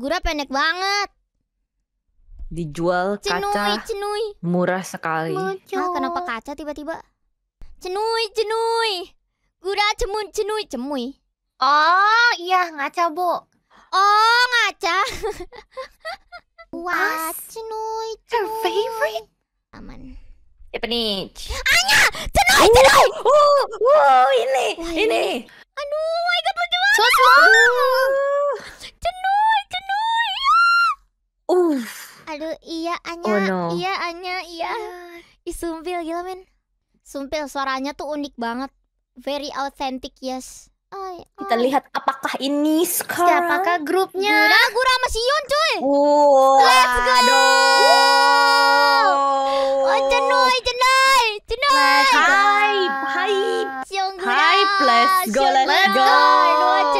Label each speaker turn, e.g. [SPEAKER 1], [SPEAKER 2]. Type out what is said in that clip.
[SPEAKER 1] Gura pendek banget.
[SPEAKER 2] Dijual cenui, kaca cenui. murah sekali. Ah,
[SPEAKER 1] kenapa oh. kaca tiba-tiba? Cenui, cenui. Gura cemun, cenui, cemui. Oh, iya ngaca, Bu. Oh, ngaca. Wah, cenui,
[SPEAKER 3] cenui. Her favorite? Aman. Japanese. Anya, cenui, cenui. Oh, oh, oh, ini, Wah, ini.
[SPEAKER 4] Aduh, my god, lucu
[SPEAKER 1] Uff. Aduh, iya Anya, oh, no. iya Anya, iya. iya. Ih, sumpil gila men. Sumpil suaranya tuh unik banget. Very authentic, yes.
[SPEAKER 5] Ay, ay. Kita lihat apakah ini sekarang? Siapakah grupnya? Gura,
[SPEAKER 4] Gura sama Sion cuy. Wow. Let's go.
[SPEAKER 5] wow.
[SPEAKER 4] Oh, jenoi, jenoi, jenoi. Hai, hai Sion Gura. let's go, let's go. Let's go.